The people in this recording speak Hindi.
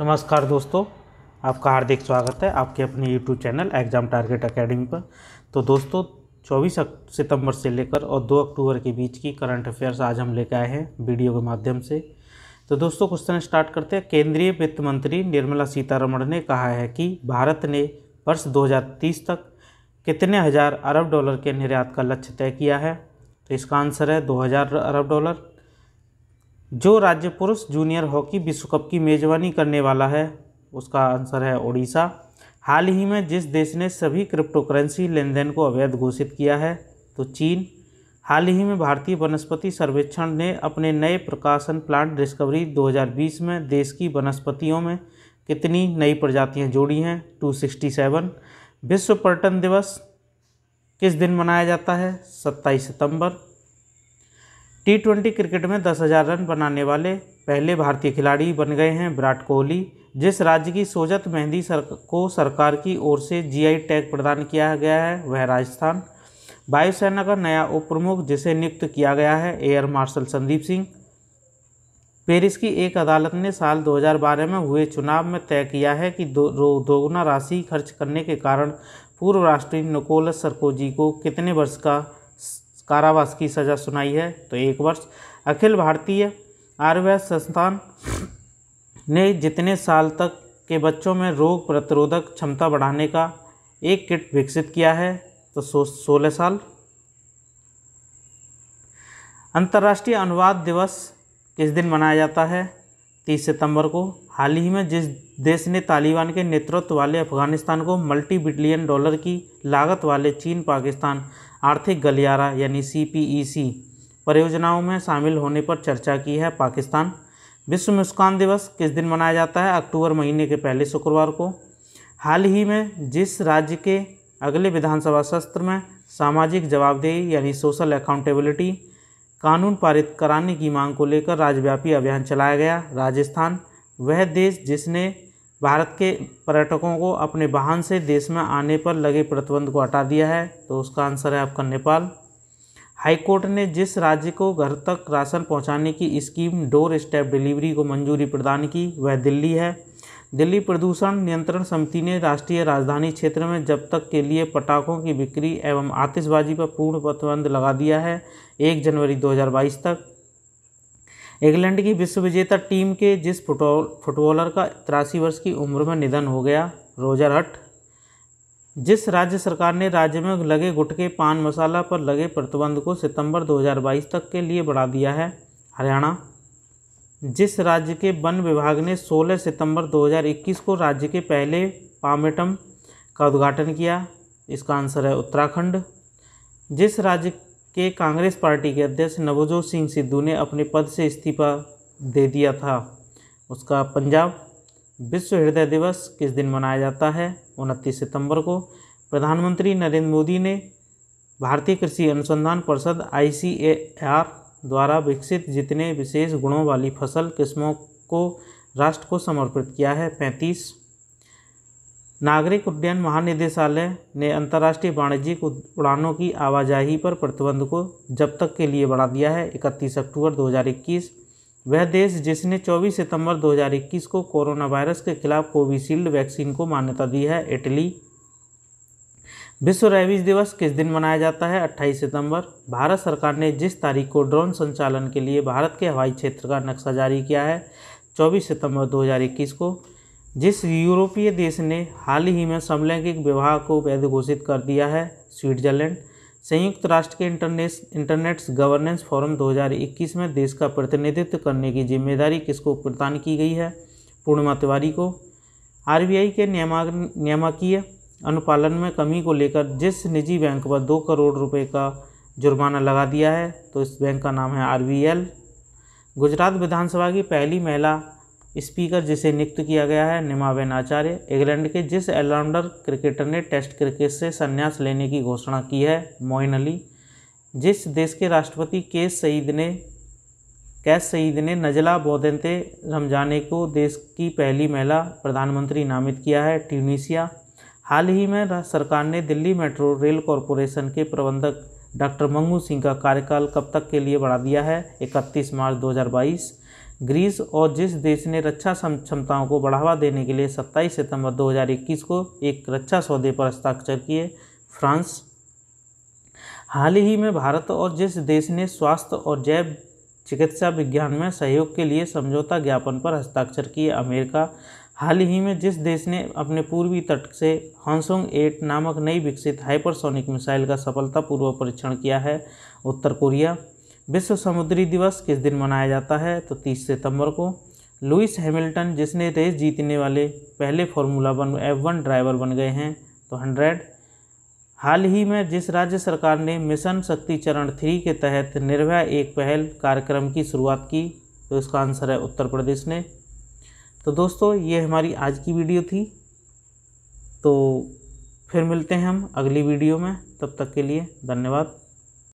नमस्कार दोस्तों आपका हार्दिक स्वागत है आपके अपने YouTube channel exam target academy पर तो दोस्तों 24 सितंबर से लेकर और 2 अक्टूबर के बीच की करंट अफेयर्स आज हम लेकर आए हैं वीडियो के माध्यम से तो दोस्तों क्वेश्चन स्टार्ट करते हैं केंद्रीय वित्त मंत्री निर्मला सीतारमण ने कहा है कि भारत ने वर्ष दो तक कितने हज़ार अरब डॉलर के निर्यात का लक्ष्य तय किया है तो इसका आंसर है दो अरब डॉलर जो राज्य पुरुष जूनियर हॉकी विश्व कप की मेज़बानी करने वाला है उसका आंसर है ओडिशा हाल ही में जिस देश ने सभी क्रिप्टोकरेंसी लेन देन को अवैध घोषित किया है तो चीन हाल ही में भारतीय वनस्पति सर्वेक्षण ने अपने नए प्रकाशन प्लांट डिस्कवरी 2020 में देश की वनस्पतियों में कितनी नई प्रजातियां जोड़ी हैं 267 विश्व पर्यटन दिवस किस दिन मनाया जाता है 27 सितंबर टी ट्वेंटी क्रिकेट में दस हज़ार रन बनाने वाले पहले भारतीय खिलाड़ी बन गए हैं विराट कोहली जिस राज्य की सोजत मेहंदी सर को सरकार की ओर से जीआई टैग प्रदान किया गया है वह राजस्थान वायुसेना का नया उप प्रमुख जिसे नियुक्त किया गया है air marshal Sandeep Singh Paris की एक अदालत ने साल 2012 में हुए चुनाव में तय किया है कि दो दोगुना राशि खर्च करने के कारण पूर्व राष्ट्रीय निकोलस सरकोजी को कितने वर्ष का कारावास की सज़ा सुनाई है तो एक वर्ष अखिल भारतीय आयुर्वेद संस्थान ने जितने साल तक के बच्चों में रोग प्रतिरोधक क्षमता बढ़ाने का एक किट विकसित किया है तो सो सोलह साल अंतर्राष्ट्रीय अनुवाद दिवस किस दिन मनाया जाता है तीस सितंबर को हाल ही में जिस देश ने तालिबान के नेतृत्व वाले अफगानिस्तान को मल्टी बिलियन डॉलर की लागत वाले चीन पाकिस्तान आर्थिक गलियारा यानी सी e परियोजनाओं में शामिल होने पर चर्चा की है पाकिस्तान विश्व मुस्कान दिवस किस दिन मनाया जाता है अक्टूबर महीने के पहले शुक्रवार को हाल ही में जिस राज्य के अगले विधानसभा सत्र में सामाजिक जवाबदेही यानी सोशल अकाउंटेबिलिटी कानून पारित कराने की मांग को लेकर राज्यव्यापी अभियान चलाया गया राजस्थान वह देश जिसने भारत के पर्यटकों को अपने वाहन से देश में आने पर लगे प्रतिबंध को हटा दिया है तो उसका आंसर है आपका नेपाल हाईकोर्ट ने जिस राज्य को घर तक राशन पहुंचाने की स्कीम डोर स्टेप डिलीवरी को मंजूरी प्रदान की वह दिल्ली है दिल्ली प्रदूषण नियंत्रण समिति ने राष्ट्रीय राजधानी क्षेत्र में जब तक के लिए पटाखों की बिक्री एवं आतिशबाजी पर पूर्ण प्रतिबंध लगा दिया है एक जनवरी 2022 तक इंग्लैंड की विश्व विजेता टीम के जिस फुटबॉल फुटबॉलर का तिरासी वर्ष की उम्र में निधन हो गया रोजर हट जिस राज्य सरकार ने राज्य में लगे गुटके पान मसाला पर लगे प्रतिबंध को सितंबर 2022 तक के लिए बढ़ा दिया है हरियाणा जिस राज्य के वन विभाग ने 16 सितंबर 2021 को राज्य के पहले पामेटम का उद्घाटन किया इसका आंसर है उत्तराखंड जिस राज्य के कांग्रेस पार्टी के अध्यक्ष नवजोत सिंह सिद्धू ने अपने पद से इस्तीफा दे दिया था उसका पंजाब विश्व हृदय दिवस किस दिन मनाया जाता है उनतीस सितंबर को प्रधानमंत्री नरेंद्र मोदी ने भारतीय कृषि अनुसंधान परिषद आई द्वारा विकसित जितने विशेष गुणों वाली फसल किस्मों को राष्ट्र को समर्पित किया है पैंतीस नागरिक उड्डयन महानिदेशालय ने अंतर्राष्ट्रीय वाणिज्यिक उड़ानों की आवाजाही पर प्रतिबंध को जब तक के लिए बढ़ा दिया है 31 अक्टूबर 2021 वह देश जिसने 24 सितंबर 2021 को कोरोना वायरस के खिलाफ कोविशील्ड वैक्सीन को मान्यता दी है इटली विश्व रेबीज दिवस किस दिन मनाया जाता है 28 सितंबर भारत सरकार ने जिस तारीख को ड्रोन संचालन के लिए भारत के हवाई क्षेत्र का नक्शा जारी किया है 24 सितंबर 2021 को जिस यूरोपीय देश ने हाल ही में समलैंगिक विवाह को वैध घोषित कर दिया है स्विट्जरलैंड संयुक्त राष्ट्र के इंटरनेस इंटरनेट्स गवर्नेंस फोरम 2021 में देश का प्रतिनिधित्व करने की जिम्मेदारी किसको प्रदान की गई है पूर्णिमा तिवारी को आरबीआई के नियमा नियामकीय अनुपालन में कमी को लेकर जिस निजी बैंक पर दो करोड़ रुपए का जुर्माना लगा दिया है तो इस बैंक का नाम है आर गुजरात विधानसभा की पहली महिला स्पीकर जिसे नियुक्त किया गया है निमावेन आचार्य इंग्लैंड के जिस एलराउंडर क्रिकेटर ने टेस्ट क्रिकेट से संन्यास लेने की घोषणा की है मोइन अली जिस देश के राष्ट्रपति के सईद ने कैस सईद ने नजला बौदनते रमजाने को देश की पहली महिला प्रधानमंत्री नामित किया है ट्यूनिसिया हाल ही में सरकार ने दिल्ली मेट्रो रेल कॉरपोरेशन के प्रबंधक डॉक्टर मंगू सिंह का कार्यकाल कब तक के लिए बढ़ा दिया है 31 मार्च 2022 ग्रीस और जिस देश ने रक्षा क्षमताओं को बढ़ावा देने के लिए 27 सितंबर 2021 को एक रक्षा सौदे पर हस्ताक्षर किए फ्रांस हाल ही में भारत और जिस देश ने स्वास्थ्य और जैव चिकित्सा विज्ञान में सहयोग के लिए समझौता ज्ञापन पर हस्ताक्षर किए अमेरिका हाल ही में जिस देश ने अपने पूर्वी तट से हॉन्सोंग एट नामक नई विकसित हाइपरसोनिक मिसाइल का सफलतापूर्वक परीक्षण किया है उत्तर कोरिया विश्व समुद्री दिवस किस दिन मनाया जाता है तो 30 सितंबर को लुइस हैमिल्टन जिसने रेस जीतने वाले पहले formula one F one driver बन गए हैं तो हंड्रेड हाल ही में जिस राज्य सरकार ने मिशन शक्ति चरण थ्री के तहत निर्भया एक पहल कार्यक्रम की शुरुआत की तो इसका आंसर है उत्तर प्रदेश ने तो दोस्तों ये हमारी आज की वीडियो थी तो फिर मिलते हैं हम अगली वीडियो में तब तक के लिए धन्यवाद